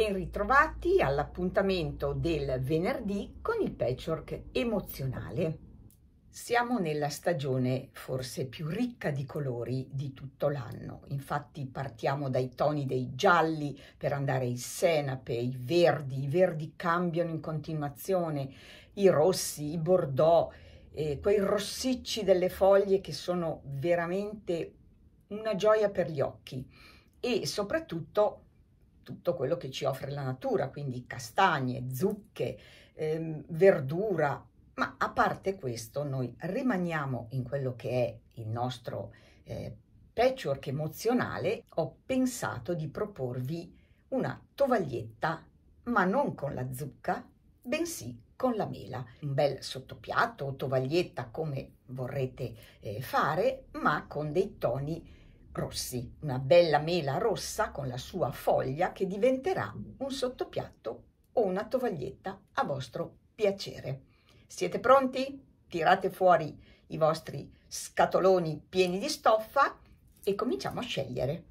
ben ritrovati all'appuntamento del venerdì con il patchwork emozionale. Siamo nella stagione forse più ricca di colori di tutto l'anno, infatti partiamo dai toni dei gialli per andare ai senape, ai verdi, i verdi cambiano in continuazione, i rossi, i bordeaux, eh, quei rossicci delle foglie che sono veramente una gioia per gli occhi e soprattutto tutto quello che ci offre la natura, quindi castagne, zucche, ehm, verdura, ma a parte questo noi rimaniamo in quello che è il nostro eh, patchwork emozionale, ho pensato di proporvi una tovaglietta, ma non con la zucca, bensì con la mela. Un bel sottopiatto o tovaglietta come vorrete eh, fare, ma con dei toni rossi, una bella mela rossa con la sua foglia che diventerà un sottopiatto o una tovaglietta a vostro piacere. Siete pronti? Tirate fuori i vostri scatoloni pieni di stoffa e cominciamo a scegliere.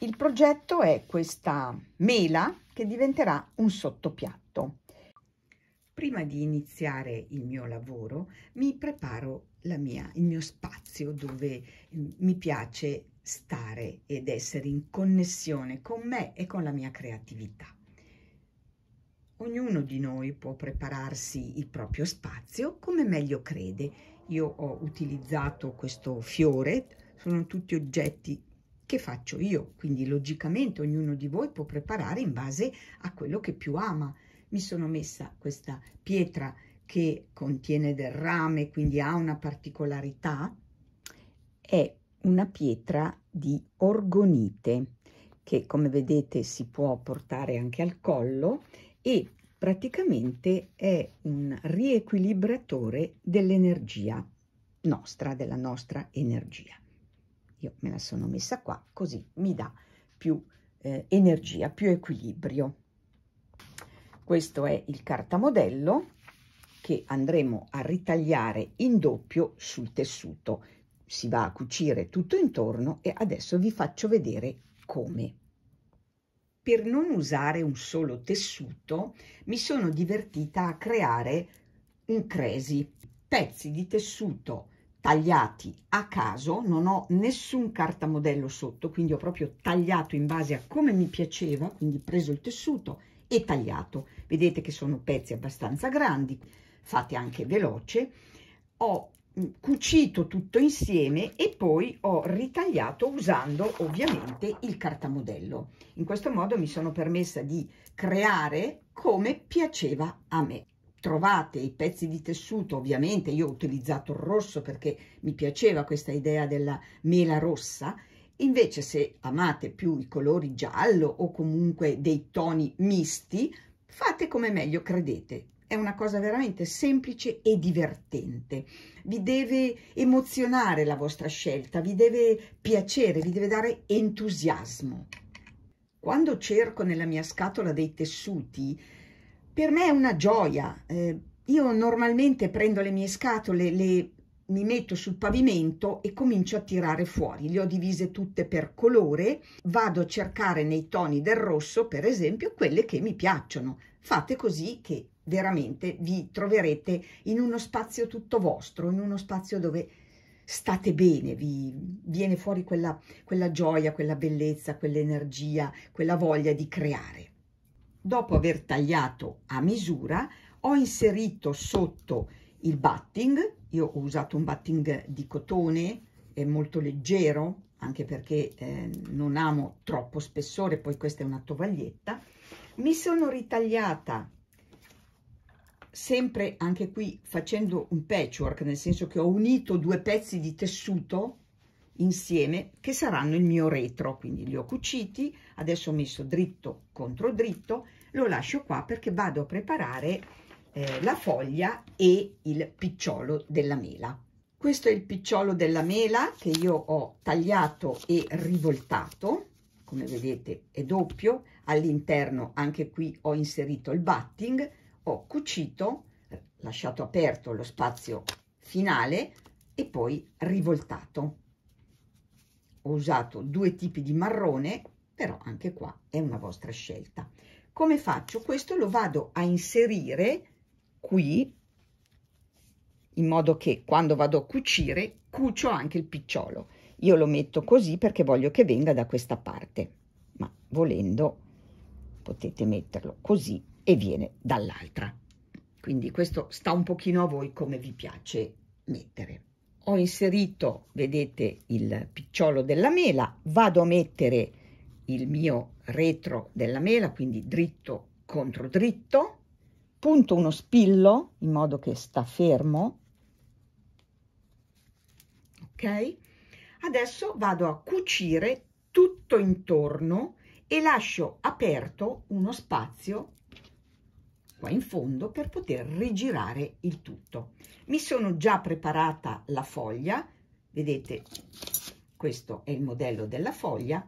Il progetto è questa mela che diventerà un sottopiatto prima di iniziare il mio lavoro mi preparo mia, il mio spazio dove mm, mi piace stare ed essere in connessione con me e con la mia creatività. Ognuno di noi può prepararsi il proprio spazio come meglio crede. Io ho utilizzato questo fiore, sono tutti oggetti che faccio io, quindi logicamente ognuno di voi può preparare in base a quello che più ama mi sono messa questa pietra che contiene del rame, quindi ha una particolarità, è una pietra di orgonite che come vedete si può portare anche al collo e praticamente è un riequilibratore dell'energia nostra, della nostra energia. Io me la sono messa qua così mi dà più eh, energia, più equilibrio questo è il cartamodello che andremo a ritagliare in doppio sul tessuto si va a cucire tutto intorno e adesso vi faccio vedere come per non usare un solo tessuto mi sono divertita a creare un cresi pezzi di tessuto tagliati a caso, non ho nessun cartamodello sotto, quindi ho proprio tagliato in base a come mi piaceva, quindi preso il tessuto e tagliato. Vedete che sono pezzi abbastanza grandi, fate anche veloce. Ho mm, cucito tutto insieme e poi ho ritagliato usando ovviamente il cartamodello. In questo modo mi sono permessa di creare come piaceva a me. Trovate i pezzi di tessuto, ovviamente io ho utilizzato il rosso perché mi piaceva questa idea della mela rossa, Invece se amate più i colori giallo o comunque dei toni misti, fate come meglio credete. È una cosa veramente semplice e divertente. Vi deve emozionare la vostra scelta, vi deve piacere, vi deve dare entusiasmo. Quando cerco nella mia scatola dei tessuti, per me è una gioia. Eh, io normalmente prendo le mie scatole, le mi metto sul pavimento e comincio a tirare fuori. Le ho divise tutte per colore, vado a cercare nei toni del rosso, per esempio, quelle che mi piacciono. Fate così che veramente vi troverete in uno spazio tutto vostro, in uno spazio dove state bene, vi viene fuori quella, quella gioia, quella bellezza, quell'energia, quella voglia di creare. Dopo aver tagliato a misura, ho inserito sotto il batting, io ho usato un batting di cotone, è molto leggero, anche perché eh, non amo troppo spessore, poi questa è una tovaglietta. Mi sono ritagliata sempre anche qui facendo un patchwork, nel senso che ho unito due pezzi di tessuto insieme che saranno il mio retro, quindi li ho cuciti, adesso ho messo dritto contro dritto, lo lascio qua perché vado a preparare eh, la foglia e il picciolo della mela. Questo è il picciolo della mela che io ho tagliato e rivoltato, come vedete è doppio, all'interno anche qui ho inserito il batting, ho cucito, lasciato aperto lo spazio finale e poi rivoltato. Ho usato due tipi di marrone, però anche qua è una vostra scelta. Come faccio? Questo lo vado a inserire qui in modo che quando vado a cucire cucio anche il picciolo. Io lo metto così perché voglio che venga da questa parte, ma volendo potete metterlo così e viene dall'altra. Quindi questo sta un pochino a voi come vi piace mettere. Ho inserito, vedete, il picciolo della mela, vado a mettere il mio retro della mela, quindi dritto contro dritto, punto uno spillo in modo che sta fermo ok adesso vado a cucire tutto intorno e lascio aperto uno spazio qua in fondo per poter rigirare il tutto mi sono già preparata la foglia vedete questo è il modello della foglia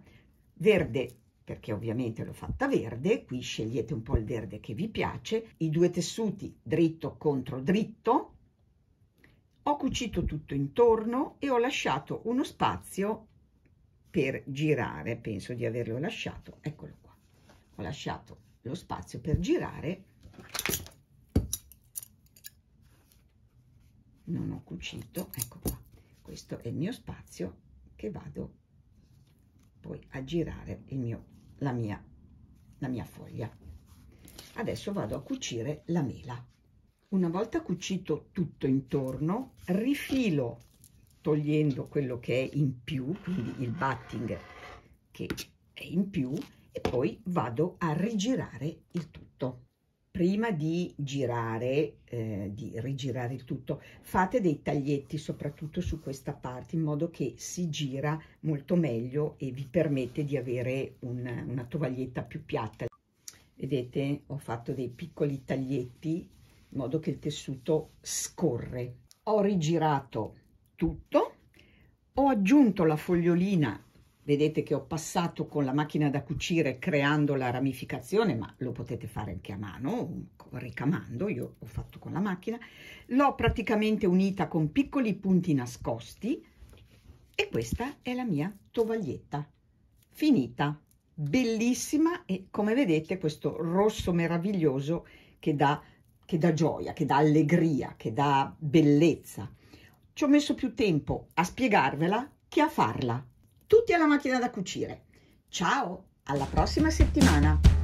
verde perché ovviamente l'ho fatta verde, qui scegliete un po' il verde che vi piace, i due tessuti dritto contro dritto, ho cucito tutto intorno e ho lasciato uno spazio per girare, penso di averlo lasciato, eccolo qua, ho lasciato lo spazio per girare, non ho cucito, ecco qua, questo è il mio spazio che vado poi a girare il mio la mia, la mia foglia. Adesso vado a cucire la mela. Una volta cucito tutto intorno, rifilo togliendo quello che è in più, quindi il batting che è in più, e poi vado a rigirare il tutto prima di girare, eh, di rigirare il tutto, fate dei taglietti soprattutto su questa parte in modo che si gira molto meglio e vi permette di avere un, una tovaglietta più piatta. Vedete, ho fatto dei piccoli taglietti in modo che il tessuto scorre. Ho rigirato tutto, ho aggiunto la fogliolina Vedete che ho passato con la macchina da cucire creando la ramificazione, ma lo potete fare anche a mano, ricamando, io ho fatto con la macchina. L'ho praticamente unita con piccoli punti nascosti e questa è la mia tovaglietta finita, bellissima e come vedete questo rosso meraviglioso che dà, che dà gioia, che dà allegria, che dà bellezza. Ci ho messo più tempo a spiegarvela che a farla tutti alla macchina da cucire. Ciao, alla prossima settimana!